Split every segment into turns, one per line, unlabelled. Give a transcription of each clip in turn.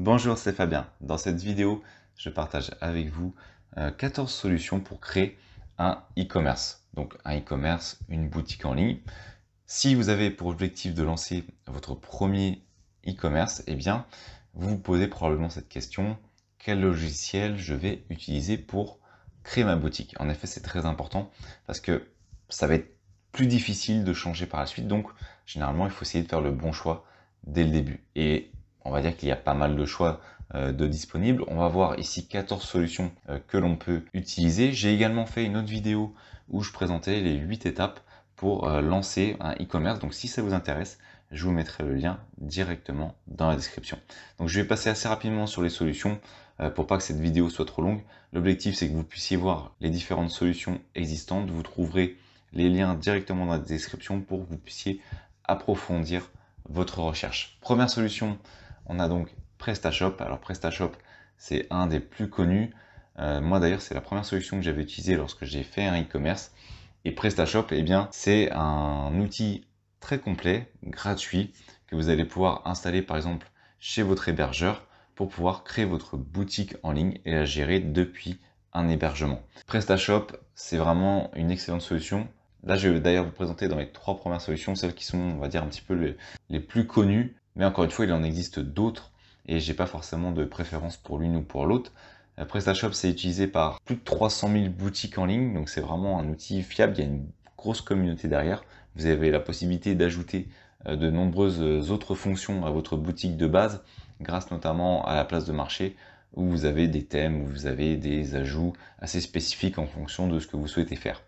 Bonjour, c'est Fabien. Dans cette vidéo, je partage avec vous 14 euh, solutions pour créer un e-commerce. Donc un e-commerce, une boutique en ligne. Si vous avez pour objectif de lancer votre premier e-commerce, eh bien, vous vous posez probablement cette question, quel logiciel je vais utiliser pour créer ma boutique En effet, c'est très important parce que ça va être plus difficile de changer par la suite. Donc, généralement, il faut essayer de faire le bon choix dès le début. Et on va dire qu'il y a pas mal de choix euh, de disponibles. On va voir ici 14 solutions euh, que l'on peut utiliser. J'ai également fait une autre vidéo où je présentais les 8 étapes pour euh, lancer un e-commerce. Donc si ça vous intéresse, je vous mettrai le lien directement dans la description. Donc je vais passer assez rapidement sur les solutions pour pas que cette vidéo soit trop longue. L'objectif c'est que vous puissiez voir les différentes solutions existantes. Vous trouverez les liens directement dans la description pour que vous puissiez approfondir votre recherche. Première solution, on a donc PrestaShop. Alors PrestaShop, c'est un des plus connus. Euh, moi d'ailleurs, c'est la première solution que j'avais utilisée lorsque j'ai fait un e-commerce. Et PrestaShop, eh bien, c'est un outil très complet, gratuit, que vous allez pouvoir installer par exemple chez votre hébergeur pour pouvoir créer votre boutique en ligne et la gérer depuis un hébergement. PrestaShop, c'est vraiment une excellente solution. Là, je vais d'ailleurs vous présenter dans les trois premières solutions, celles qui sont, on va dire, un petit peu les, les plus connues mais encore une fois, il en existe d'autres et j'ai pas forcément de préférence pour l'une ou pour l'autre. PrestaShop, c'est utilisé par plus de 300 000 boutiques en ligne, donc c'est vraiment un outil fiable, il y a une grosse communauté derrière. Vous avez la possibilité d'ajouter euh, de nombreuses euh, autres fonctions à votre boutique de base, grâce notamment à la place de marché, où vous avez des thèmes, où vous avez des ajouts assez spécifiques en fonction de ce que vous souhaitez faire.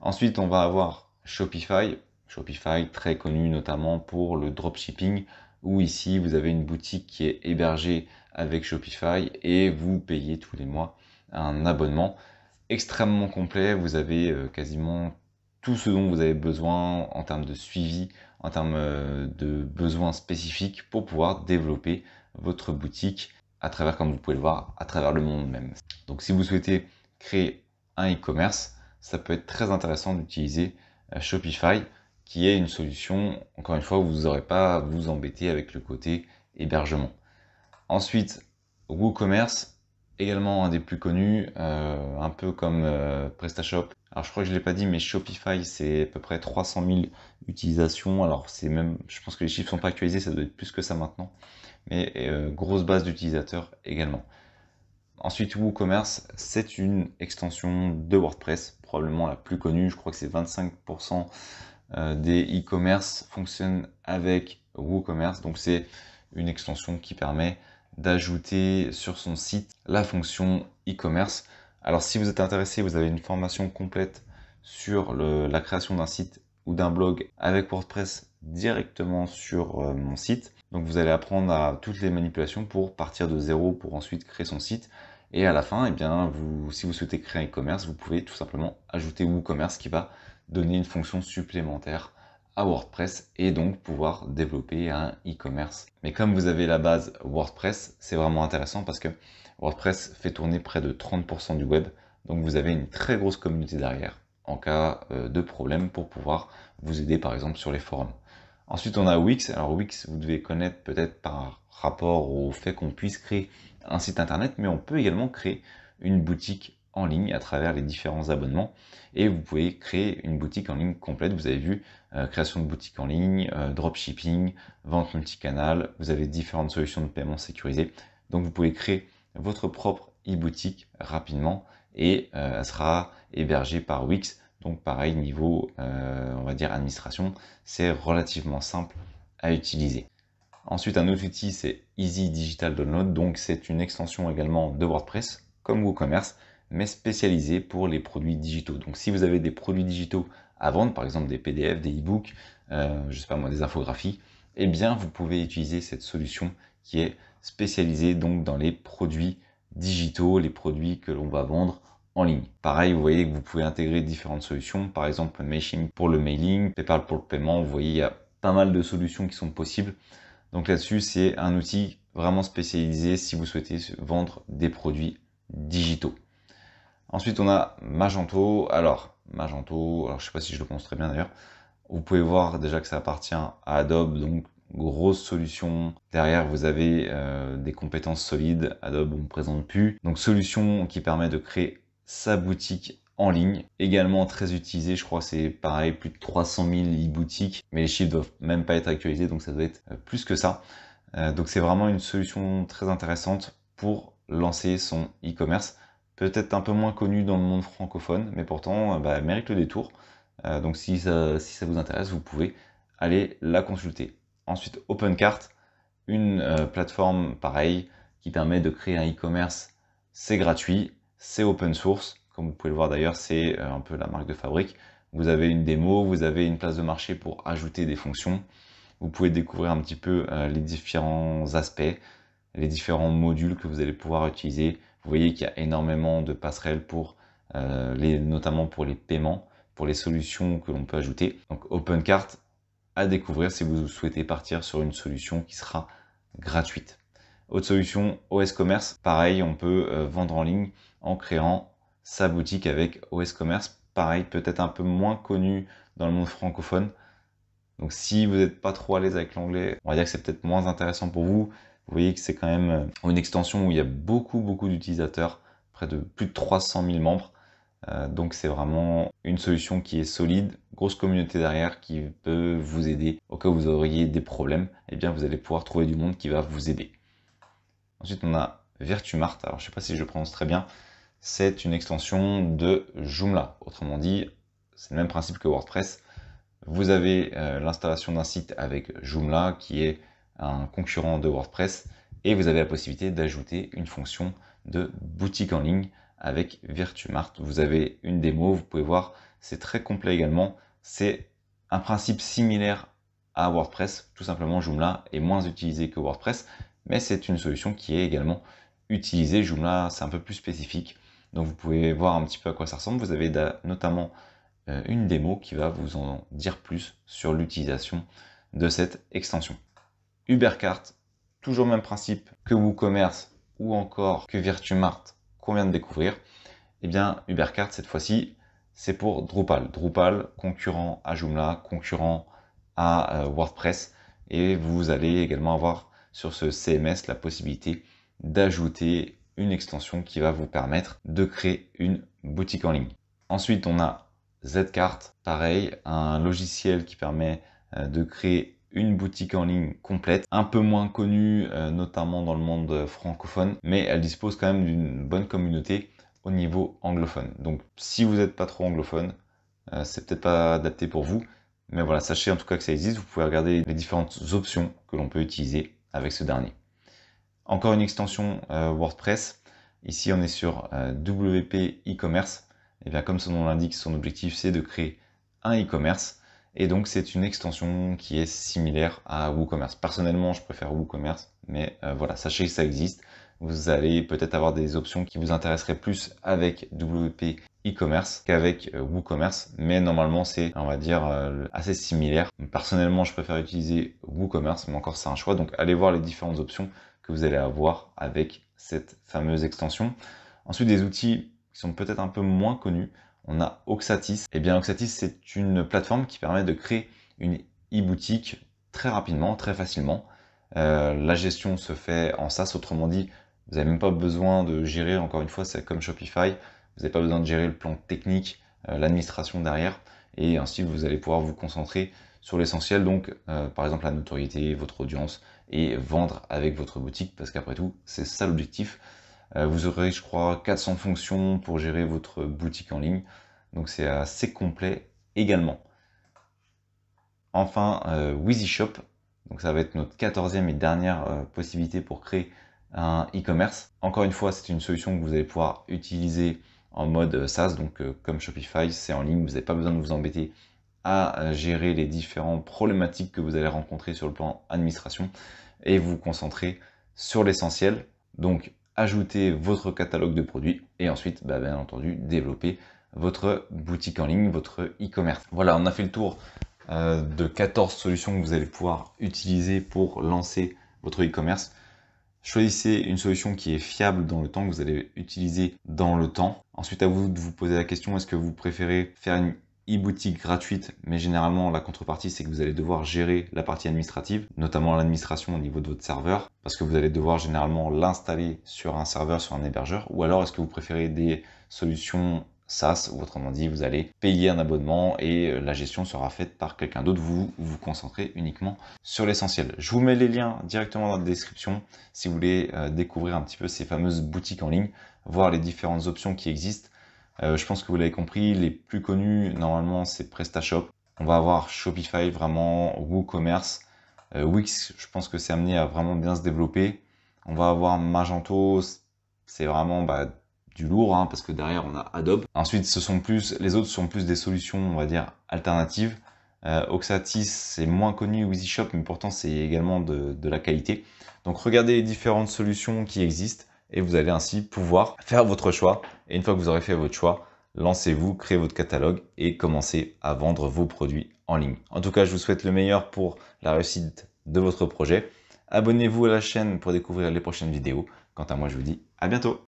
Ensuite, on va avoir Shopify. Shopify, très connu notamment pour le dropshipping, ou ici vous avez une boutique qui est hébergée avec Shopify et vous payez tous les mois un abonnement extrêmement complet. Vous avez euh, quasiment tout ce dont vous avez besoin en termes de suivi, en termes euh, de besoins spécifiques pour pouvoir développer votre boutique à travers, comme vous pouvez le voir, à travers le monde même. Donc si vous souhaitez créer un e-commerce, ça peut être très intéressant d'utiliser euh, Shopify qui est une solution, encore une fois, vous n'aurez pas à vous embêter avec le côté hébergement. Ensuite, WooCommerce, également un des plus connus, euh, un peu comme euh, PrestaShop. Alors je crois que je ne l'ai pas dit, mais Shopify, c'est à peu près 300 000 utilisations. Alors c'est même, je pense que les chiffres sont pas actualisés, ça doit être plus que ça maintenant. Mais euh, grosse base d'utilisateurs également. Ensuite, WooCommerce, c'est une extension de WordPress, probablement la plus connue. Je crois que c'est 25% euh, des e-commerce fonctionnent avec WooCommerce. Donc c'est une extension qui permet d'ajouter sur son site la fonction e-commerce. Alors si vous êtes intéressé, vous avez une formation complète sur la création d'un site ou d'un blog avec WordPress directement sur euh, mon site. Donc vous allez apprendre à toutes les manipulations pour partir de zéro pour ensuite créer son site. Et à la fin, eh bien, si vous souhaitez créer un e-commerce, vous pouvez tout simplement ajouter WooCommerce qui va donner une fonction supplémentaire à WordPress et donc pouvoir développer un e-commerce. Mais comme vous avez la base WordPress, c'est vraiment intéressant parce que WordPress fait tourner près de 30% du web, donc vous avez une très grosse communauté derrière en cas euh, de problème pour pouvoir vous aider par exemple sur les forums. Ensuite, on a Wix. Alors Wix, vous devez connaître peut-être par rapport au fait qu'on puisse créer un site internet, mais on peut également créer une boutique en ligne à travers les différents abonnements et vous pouvez créer une boutique en ligne complète. Vous avez vu euh, création de boutique en ligne, euh, dropshipping, vente multicanal, vous avez différentes solutions de paiement sécurisées. Donc vous pouvez créer votre propre e-boutique rapidement et euh, elle sera hébergée par Wix. Donc pareil, niveau on va dire administration, c'est relativement simple à utiliser. Ensuite, un autre outil, c'est Easy Digital Download. Donc c'est une extension également de WordPress comme WooCommerce mais spécialisé pour les produits digitaux. Donc si vous avez des produits digitaux à vendre, par exemple des PDF, des e-books, euh, je sais pas moi, des infographies, eh bien vous pouvez utiliser cette solution qui est spécialisée donc dans les produits digitaux, les produits que l'on va vendre en ligne. Pareil, vous voyez que vous pouvez intégrer différentes solutions, par exemple MailChimp pour le mailing, PayPal pour le paiement, vous voyez il y a pas mal de solutions qui sont possibles. Donc là-dessus, c'est un outil vraiment spécialisé si vous souhaitez vendre des produits digitaux. Ensuite, on a Magento. Alors, Magento, je ne sais pas si je le prononce très bien d'ailleurs. Vous pouvez voir déjà que ça appartient à Adobe, donc grosse solution. Derrière, vous avez euh, des compétences solides. Adobe, on ne présente plus. Donc, solution qui permet de créer sa boutique en ligne. Également très utilisée, je crois c'est pareil, plus de 300 000 e-boutiques, mais les chiffres ne doivent même pas être actualisés, donc ça doit être euh, plus que ça. Euh, donc c'est vraiment une solution très intéressante pour lancer son e-commerce peut-être un peu moins connue dans le monde francophone, mais pourtant euh, bah, elle mérite le détour. Euh, donc si ça, vous intéresse, vous pouvez aller la consulter. Ensuite, OpenCart, une euh, plateforme pareille qui permet de créer un e-commerce. C'est gratuit, c'est open source. Comme vous pouvez le voir d'ailleurs, c'est un peu la marque de fabrique. Vous avez une démo, vous avez une place de marché pour ajouter des fonctions. Vous pouvez découvrir un petit peu les différents aspects, les différents modules que vous allez pouvoir utiliser, vous voyez qu'il y a énormément de passerelles pour euh, notamment pour les paiements, pour les solutions que l'on peut ajouter. Donc OpenCart à découvrir si vous souhaitez partir sur une solution qui sera gratuite. Autre solution, OS Commerce. Pareil, on peut euh, vendre en ligne en créant sa boutique avec OS Commerce. Pareil, peut-être un peu moins connu dans le monde francophone. Donc si vous n'êtes pas trop à l'aise avec l'anglais, on va dire que c'est peut-être moins intéressant pour vous. Vous voyez que c'est quand même euh, une extension où il y a beaucoup, beaucoup d'utilisateurs, près de plus de 300 000 membres. Euh, donc c'est vraiment une solution qui est solide, grosse communauté derrière qui peut vous aider au cas où vous auriez des problèmes. Eh bien vous allez pouvoir trouver du monde qui va vous aider. Ensuite on a VirtuMart. Alors je ne sais pas si je prononce très bien. C'est une extension de Joomla. Autrement dit, c'est le même principe que WordPress. Vous avez euh, l'installation d'un site avec Joomla qui est un concurrent de WordPress et vous avez la possibilité d'ajouter une fonction de boutique en ligne avec VirtuMart. Vous avez une démo, vous pouvez voir, c'est très complet également. C'est un principe similaire à WordPress, tout simplement Joomla est moins utilisé que WordPress, mais c'est une solution qui est également utilisée. Joomla, c'est un peu plus spécifique, donc vous pouvez voir un petit peu à quoi ça ressemble. Vous avez notamment euh, une démo qui va vous en dire plus sur l'utilisation de cette extension. Ubercart, toujours même principe que WooCommerce ou encore que VirtuMart qu'on vient de découvrir. Eh bien, Ubercart, cette fois-ci, c'est pour Drupal. Drupal, concurrent à Joomla, concurrent à euh, WordPress. Et vous allez également avoir sur ce CMS la possibilité d'ajouter une extension qui va vous permettre de créer une boutique en ligne. Ensuite, on a Zcart, pareil, un logiciel qui permet euh, de créer une boutique en ligne complète, un peu moins connue euh, notamment dans le monde francophone, mais elle dispose quand même d'une bonne communauté au niveau anglophone. Donc si vous n'êtes pas trop anglophone, ce euh, c'est peut-être pas adapté pour vous, mais voilà, sachez en tout cas que ça existe, vous pouvez regarder les différentes options que l'on peut utiliser avec ce dernier. Encore une extension euh, WordPress, ici on est sur WP e-commerce, et bien comme son nom l'indique, son objectif c'est de créer un e-commerce et donc c'est une extension qui est similaire à WooCommerce. Personnellement, je préfère WooCommerce, mais euh, voilà, sachez que ça existe. Vous allez peut-être avoir des options qui vous intéresseraient plus avec WP e-commerce qu'avec euh, WooCommerce, mais normalement c'est, on va dire, euh, assez similaire. Personnellement, je préfère utiliser WooCommerce, mais encore c'est un choix. Donc allez voir les différentes options que vous allez avoir avec cette fameuse extension. Ensuite, des outils qui sont peut-être un peu moins connus on a Oxatis. Et eh bien Oxatis, c'est une plateforme qui permet de créer une e-boutique très rapidement, très facilement. Euh, la gestion se fait en SaaS, autrement dit, vous n'avez même pas besoin de gérer, encore une fois, c'est comme Shopify, vous n'avez pas besoin de gérer le plan technique, euh, l'administration derrière, et ainsi vous allez pouvoir vous concentrer sur l'essentiel, donc euh, par exemple la notoriété, votre audience, et vendre avec votre boutique, parce qu'après tout, c'est ça l'objectif, euh, vous aurez, je crois, 400 fonctions pour gérer votre boutique en ligne. Donc c'est assez complet également. Enfin, euh, Shop. Donc ça va être notre quatorzième et dernière euh, possibilité pour créer un e-commerce. Encore une fois, c'est une solution que vous allez pouvoir utiliser en mode euh, SaaS. Donc comme Shopify, c'est en ligne. Vous n'avez pas besoin de vous embêter à gérer les différentes problématiques que vous allez rencontrer sur le plan administration et vous concentrer sur l'essentiel. Donc ajouter votre catalogue de produits et ensuite, bah, bien entendu, développer votre boutique en ligne, votre e-commerce. Voilà, on a fait le tour euh, de 14 solutions que vous allez pouvoir utiliser pour lancer votre e-commerce. Choisissez une solution qui est fiable dans le temps, que vous allez utiliser dans le temps. Ensuite, à vous de vous poser la question, est-ce que vous préférez faire une boutique gratuite, mais généralement la contrepartie c'est que vous allez devoir gérer la partie administrative, notamment l'administration au niveau de votre serveur, parce que vous allez devoir généralement l'installer sur un serveur, sur un hébergeur, ou alors est-ce que vous préférez des solutions SaaS, ou autrement dit, vous allez payer un abonnement et euh, la gestion sera faite par quelqu'un d'autre. Vous vous concentrez uniquement sur l'essentiel. Je vous mets les liens directement dans la description si vous voulez euh, découvrir un petit peu ces fameuses boutiques en ligne, voir les différentes options qui existent euh, je pense que vous l'avez compris, les plus connus normalement c'est PrestaShop. On va avoir Shopify vraiment, WooCommerce, euh, Wix, je pense que c'est amené à vraiment bien se développer. On va avoir Magento, c'est vraiment bah, du lourd hein, parce que derrière on a Adobe. Ensuite, ce sont plus, les autres sont plus des solutions, on va dire, alternatives. Euh, Oxatis, c'est moins connu WeezyShop, mais pourtant c'est également de la qualité. Donc regardez les différentes solutions qui existent et vous allez ainsi pouvoir faire votre choix et une fois que vous aurez fait votre choix, lancez-vous, créez votre catalogue et commencez à vendre vos produits en ligne. En tout cas, je vous souhaite le meilleur pour la réussite de votre projet. Abonnez-vous à la chaîne pour découvrir les prochaines vidéos. Quant à moi, je vous dis à bientôt